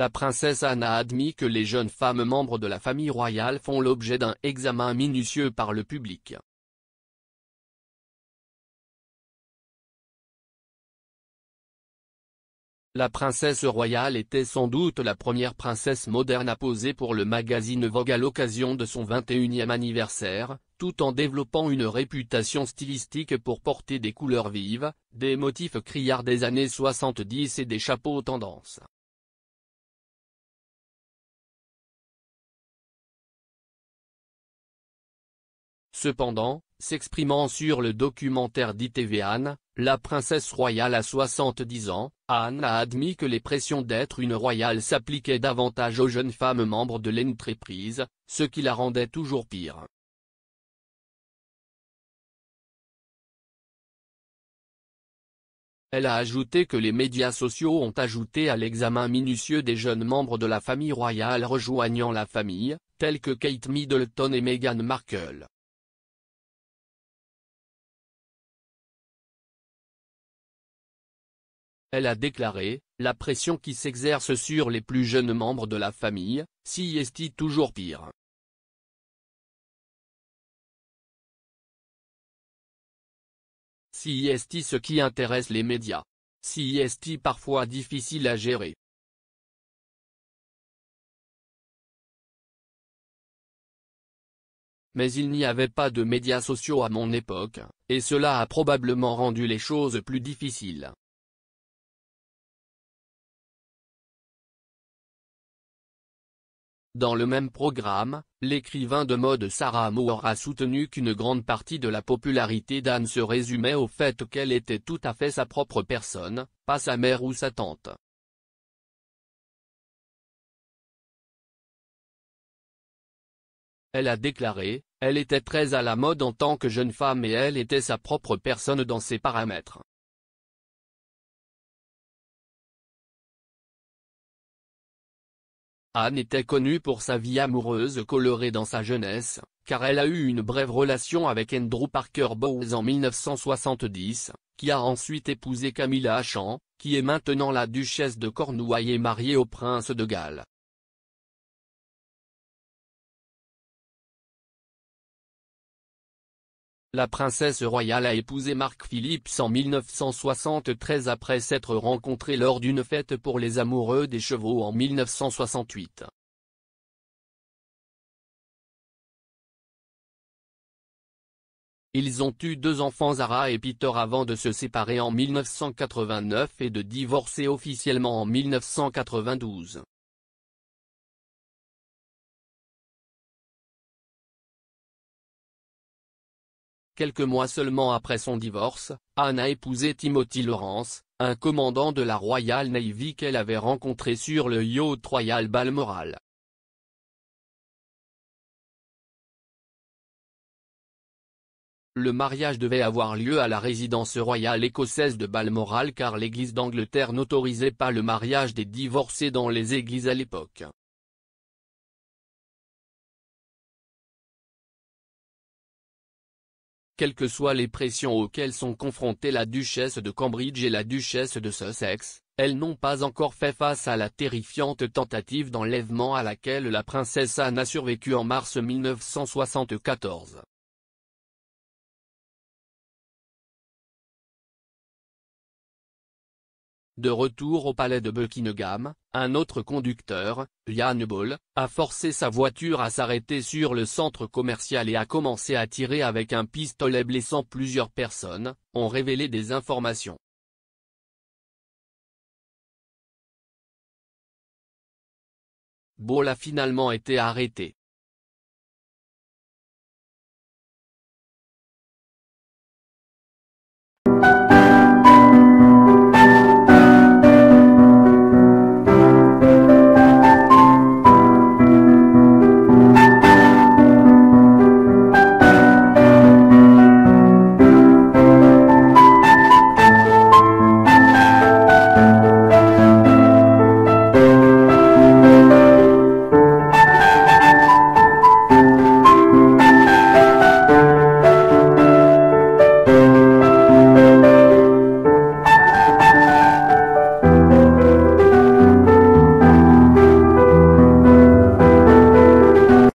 la princesse Anne a admis que les jeunes femmes membres de la famille royale font l'objet d'un examen minutieux par le public. La princesse royale était sans doute la première princesse moderne à poser pour le magazine Vogue à l'occasion de son 21e anniversaire, tout en développant une réputation stylistique pour porter des couleurs vives, des motifs criards des années 70 et des chapeaux tendance. Cependant, s'exprimant sur le documentaire d'ITV Anne, la princesse royale à 70 ans, Anne a admis que les pressions d'être une royale s'appliquaient davantage aux jeunes femmes membres de l'entreprise, ce qui la rendait toujours pire. Elle a ajouté que les médias sociaux ont ajouté à l'examen minutieux des jeunes membres de la famille royale rejoignant la famille, tels que Kate Middleton et Meghan Markle. Elle a déclaré, la pression qui s'exerce sur les plus jeunes membres de la famille, s'y est toujours pire. est-il ce qui intéresse les médias. est-il parfois difficile à gérer. Mais il n'y avait pas de médias sociaux à mon époque, et cela a probablement rendu les choses plus difficiles. Dans le même programme, l'écrivain de mode Sarah Moore a soutenu qu'une grande partie de la popularité d'Anne se résumait au fait qu'elle était tout à fait sa propre personne, pas sa mère ou sa tante. Elle a déclaré, elle était très à la mode en tant que jeune femme et elle était sa propre personne dans ses paramètres. Anne était connue pour sa vie amoureuse colorée dans sa jeunesse, car elle a eu une brève relation avec Andrew Parker Bowes en 1970, qui a ensuite épousé Camilla Hachan, qui est maintenant la duchesse de Cornouailles et mariée au prince de Galles. La princesse royale a épousé Marc Phillips en 1973 après s'être rencontrés lors d'une fête pour les amoureux des chevaux en 1968. Ils ont eu deux enfants Zara et Peter avant de se séparer en 1989 et de divorcer officiellement en 1992. Quelques mois seulement après son divorce, Anne a épousé Timothy Lawrence, un commandant de la Royal Navy qu'elle avait rencontré sur le yacht Royal Balmoral. Le mariage devait avoir lieu à la résidence royale écossaise de Balmoral car l'église d'Angleterre n'autorisait pas le mariage des divorcés dans les églises à l'époque. quelles que soient les pressions auxquelles sont confrontées la duchesse de Cambridge et la duchesse de Sussex, elles n'ont pas encore fait face à la terrifiante tentative d'enlèvement à laquelle la princesse Anne a survécu en mars 1974. De retour au palais de Buckingham, un autre conducteur, Yann Ball, a forcé sa voiture à s'arrêter sur le centre commercial et a commencé à tirer avec un pistolet blessant plusieurs personnes, ont révélé des informations. Ball a finalement été arrêté.